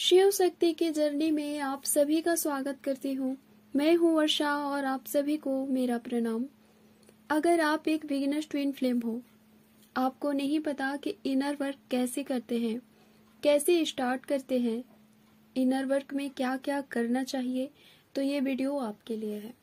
शिव शक्ति की जर्नी में आप सभी का स्वागत करती हूँ मैं हूँ वर्षा और आप सभी को मेरा प्रणाम अगर आप एक बिगिनर्स ट्विन फ्लेम हो आपको नहीं पता कि इनर वर्क कैसे करते हैं कैसे स्टार्ट करते हैं इनर वर्क में क्या क्या करना चाहिए तो ये वीडियो आपके लिए है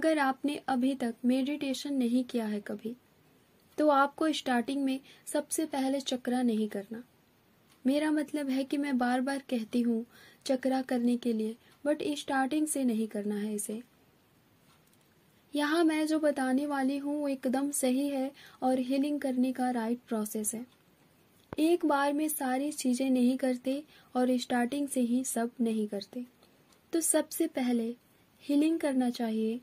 अगर आपने अभी तक मेडिटेशन नहीं किया है कभी तो आपको स्टार्टिंग में सबसे पहले चक्रा नहीं करना मेरा मतलब है कि मैं बार बार कहती हूँ चक्रा करने के लिए बट स्टार्टिंग से नहीं करना है इसे यहाँ मैं जो बताने वाली हूँ वो एकदम सही है और हीलिंग करने का राइट प्रोसेस है एक बार में सारी चीजें नहीं करते और स्टार्टिंग से ही सब नहीं करते तो सबसे पहले हीलिंग करना चाहिए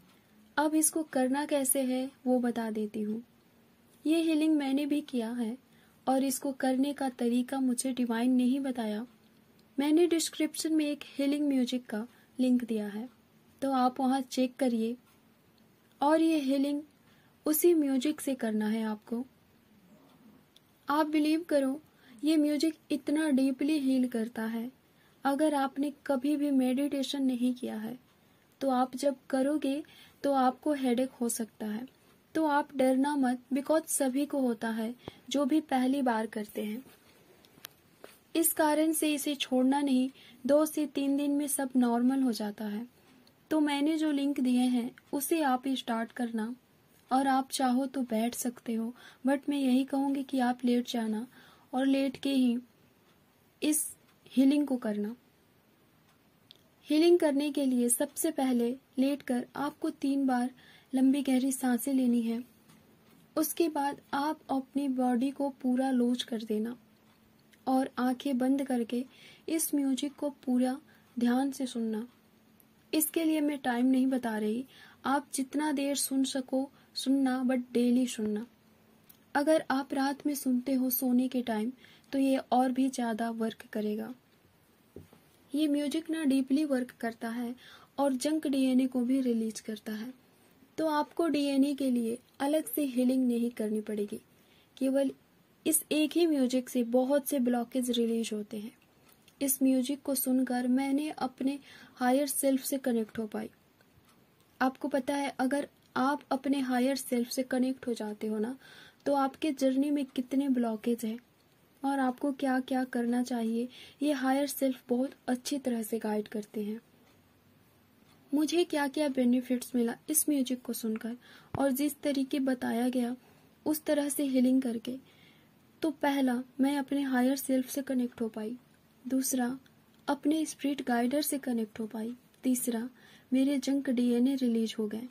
अब इसको करना कैसे है वो बता देती हूँ ये हीलिंग मैंने भी किया है और इसको करने का तरीका मुझे डिवाइन ने ही बताया मैंने डिस्क्रिप्शन में एक हीलिंग म्यूजिक का लिंक दिया है तो आप वहाँ चेक करिए और ये हीलिंग उसी म्यूजिक से करना है आपको आप बिलीव करो ये म्यूजिक इतना डीपली हील करता है अगर आपने कभी भी मेडिटेशन नहीं किया है तो आप जब करोगे तो आपको हेडेक हो सकता है तो आप डरना मत बिकॉज सभी को होता है जो भी पहली बार करते हैं इस कारण से इसे छोड़ना नहीं दो से तीन दिन में सब नॉर्मल हो जाता है तो मैंने जो लिंक दिए हैं उसे आप स्टार्ट करना और आप चाहो तो बैठ सकते हो बट मैं यही कहूंगी कि आप लेट जाना और लेट के ही इस हीलिंग को करना हीलिंग करने के लिए सबसे पहले लेटकर आपको तीन बार लंबी गहरी सांसें लेनी है उसके बाद आप अपनी बॉडी को पूरा लोच कर देना और आंखें बंद करके इस म्यूजिक को पूरा ध्यान से सुनना इसके लिए मैं टाइम नहीं बता रही आप जितना देर सुन सको सुनना बट डेली सुनना अगर आप रात में सुनते हो सोने के टाइम तो ये और भी ज़्यादा वर्क करेगा ये म्यूजिक ना डीपली वर्क करता है और जंक डीएनए को भी रिलीज करता है तो आपको डीएनए के लिए अलग से हीलिंग नहीं करनी पड़ेगी केवल इस एक ही म्यूजिक से बहुत से ब्लॉकेज रिलीज होते हैं इस म्यूजिक को सुनकर मैंने अपने हायर सेल्फ से कनेक्ट हो पाई आपको पता है अगर आप अपने हायर सेल्फ से कनेक्ट हो जाते हो ना तो आपके जर्नी में कितने ब्लॉकेज हैं और आपको क्या क्या करना चाहिए ये हायर सेल्फ बहुत अच्छी तरह से गाइड करते हैं मुझे क्या क्या बेनिफिट्स मिला इस म्यूजिक को सुनकर और जिस तरीके बताया गया उस तरह से हीलिंग करके तो पहला मैं अपने हायर सेल्फ से कनेक्ट हो पाई दूसरा अपने स्प्रिट गाइडर से कनेक्ट हो पाई तीसरा मेरे जंक डीएनए रिलीज हो गए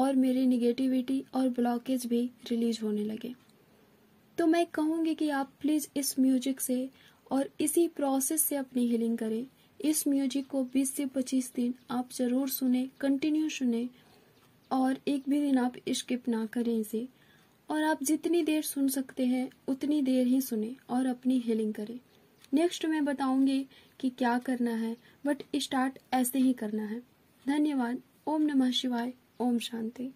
और मेरी निगेटिविटी और ब्लॉकेज भी रिलीज होने लगे तो मैं कहूँगी कि आप प्लीज़ इस म्यूजिक से और इसी प्रोसेस से अपनी हीलिंग करें इस म्यूजिक को 20 से 25 दिन आप ज़रूर सुने कंटिन्यू सुने और एक भी दिन आप स्किप ना करें इसे और आप जितनी देर सुन सकते हैं उतनी देर ही सुने और अपनी हीलिंग करें नेक्स्ट मैं बताऊंगी कि क्या करना है बट स्टार्ट ऐसे ही करना है धन्यवाद ओम नमः शिवाय ओम शांति